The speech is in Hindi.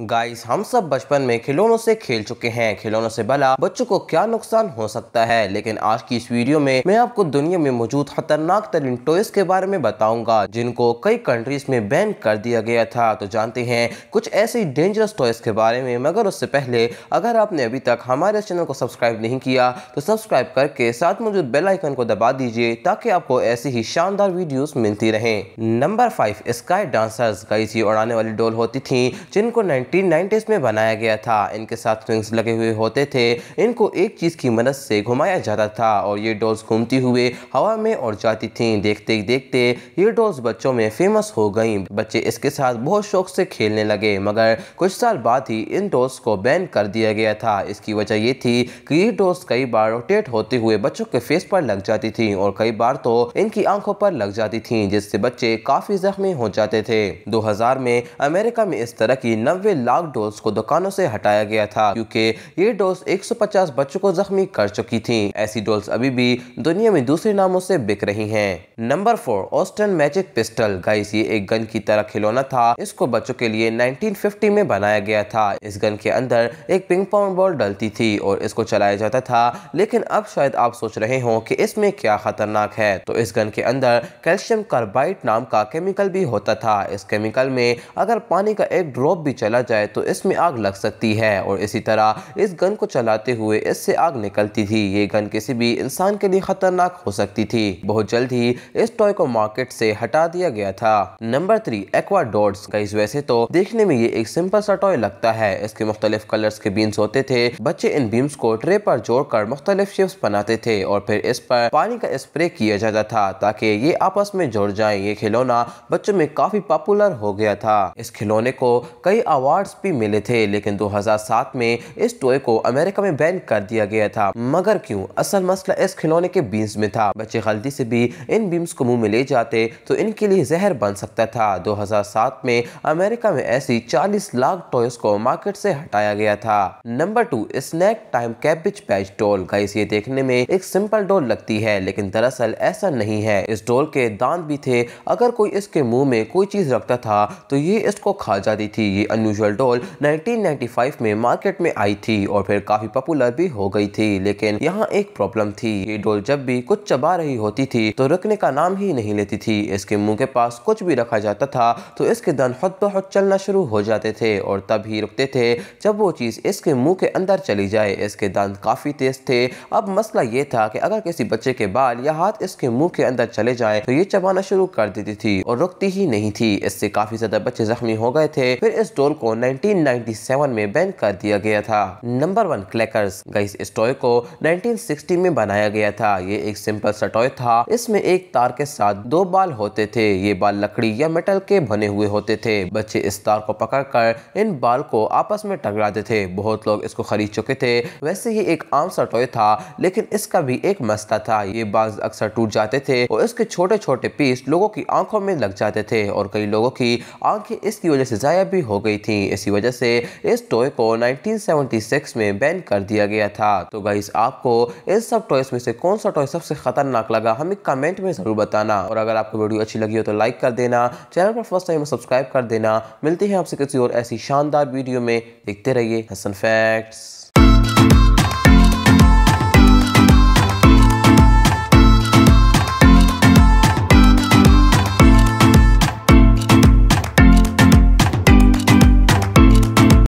गाइस हम सब बचपन में खिलौनों से खेल चुके हैं खिलौनों से भला बच्चों को क्या नुकसान हो सकता है लेकिन आज की इस वीडियो में मैं आपको दुनिया में मौजूद खतरनाक तरीन टॉयज के बारे में बताऊंगा जिनको कई कंट्रीज में बैन कर दिया गया था तो जानते हैं कुछ ऐसे डेंजरस टॉयज के बारे में मगर उससे पहले अगर आपने अभी तक हमारे चैनल को सब्सक्राइब नहीं किया तो सब्सक्राइब करके साथ मौजूद बेलाइकन को दबा दीजिए ताकि आपको ऐसी ही शानदार वीडियोज मिलती रहे number five sky dancers guys ये उड़ाने वाली डोल होती थी जिनको नाइन 1990s में बनाया गया था इनके साथ स्विंग्स लगे हुए होते थे इनको एक चीज़ की मदद से घुमाया जाता था और ये डॉल्स घूमती हुए हवा में और जाती थी देखते ही देखते ये डॉल्स बच्चों में फेमस हो गई बच्चे इसके साथ बहुत शौक से खेलने लगे मगर कुछ साल बाद ही इन डॉल्स को बैन कर दिया गया था इसकी वजह ये थी कि ये डॉल्स कई बार रोटेट होते हुए बच्चों के फेस पर लग जाती थी और कई बार तो इनकी आंखों पर लग जाती थी जिससे बच्चे काफी जख्मी हो जाते थे 2000 में अमेरिका में इस तरह की नब्बे लाख डोज को दुकानों से हटाया गया था क्योंकि ये डोज 150 बच्चों को जख्मी कर चुकी थी ऐसी डोज अभी भी दुनिया में दूसरे नामों से बिक रही है number four Austin magic pistol guys ये एक गन की तरह खिलौना था इसको बच्चों के लिए 1950 में बनाया गया था इस गन के अंदर एक पिंग पॉन्ग बॉल डलती थी और इसको चलाया जाता था लेकिन अब शायद आप सोच रहे हो कि इसमें क्या खतरनाक है तो इस गन के अंदर कैल्शियम कार्बाइड नाम का केमिकल भी होता था इस केमिकल में अगर पानी का एक ड्रॉप भी चला चला जाए तो इसमें आग लग सकती है और इसी तरह इस गन को चलाते हुए इससे आग निकलती थी ये गन किसी भी इंसान के लिए खतरनाक हो सकती थी बहुत जल्द ही इस टॉय को मार्केट से हटा दिया गया था number three aqua dots guys वैसे तो देखने में ये एक सिंपल सा टॉय लगता है इसके मुख्तलिफ कलर्स के बीम्स होते थे बच्चे इन बीम्स को ट्रे पर कर मुख्तलिफ शेप्स बनाते थे और फिर इस पर पानी का स्प्रे किया जाता था ताकि ये आपस में जुड़ जाए ये खिलौना बच्चों में काफी पॉपुलर हो गया था इस खिलौने को कई आवाज अवार्ड्स भी मिले थे लेकिन 2007 में इस टॉय को अमेरिका में बैन कर दिया गया था मगर क्यों असल मसला इस खिलौने के बीम्स में था बच्चे गलती से भी इन बीम्स को मुंह में ले जाते तो इनके लिए जहर बन सकता था 2007 में अमेरिका में ऐसी 40 लाख टॉयस को मार्केट से हटाया गया था number two snack time cabbage patch doll guys ये देखने में एक सिंपल डोल लगती है लेकिन दरअसल ऐसा नहीं है इस डोल के दांत भी थे अगर कोई इसके मुंह में कोई चीज रखता था तो ये इसको खा जाती थी ये अनु कैजुअल डॉल 1995 में मार्केट में आई थी और फिर काफी पॉपुलर भी हो गई थी लेकिन यहाँ एक प्रॉब्लम थी ये डॉल जब भी कुछ चबा रही होती थी तो रुकने का नाम ही नहीं लेती थी इसके मुंह के पास कुछ भी रखा जाता था तो इसके दन खुद बहुत चलना शुरू हो जाते थे और तब ही रुकते थे जब वो चीज़ इसके मुंह के अंदर चली जाए इसके दंत काफ़ी तेज थे अब मसला ये था कि अगर किसी बच्चे के बाल या हाथ इसके मुंह के अंदर चले जाए तो ये चबाना शुरू कर देती थी और रुकती ही नहीं थी इससे काफ़ी ज़्यादा बच्चे जख्मी हो गए थे फिर इस डोल को को 1997 में बैन कर दिया गया था नंबर वन क्लैकर्स गाइस इस टॉय को 1960 में बनाया गया था ये एक सिंपल सा टॉय था इसमें एक तार के साथ दो बाल होते थे ये बाल लकड़ी या मेटल के बने हुए होते थे बच्चे इस तार को पकड़ कर इन बाल को आपस में टकराते थे बहुत लोग इसको खरीद चुके थे वैसे ही एक आम सा टॉय था लेकिन इसका भी एक मस्ता था ये बाल अक्सर टूट जाते थे और इसके छोटे छोटे पीस लोगों की आंखों में लग जाते थे और कई लोगों की आंखें इसकी वजह से जाया भी हो गई थी थी इसी वजह से इस टॉय को 1976 में बैन कर दिया गया था तो गाइस आपको इस सब टॉयस में से कौन सा टॉय सबसे खतरनाक लगा हमें कमेंट में ज़रूर बताना और अगर आपको वीडियो अच्छी लगी हो तो लाइक कर देना चैनल पर फर्स्ट टाइम सब्सक्राइब कर देना मिलते हैं आपसे किसी और ऐसी शानदार वीडियो में देखते रहिए हसन फैक्ट्स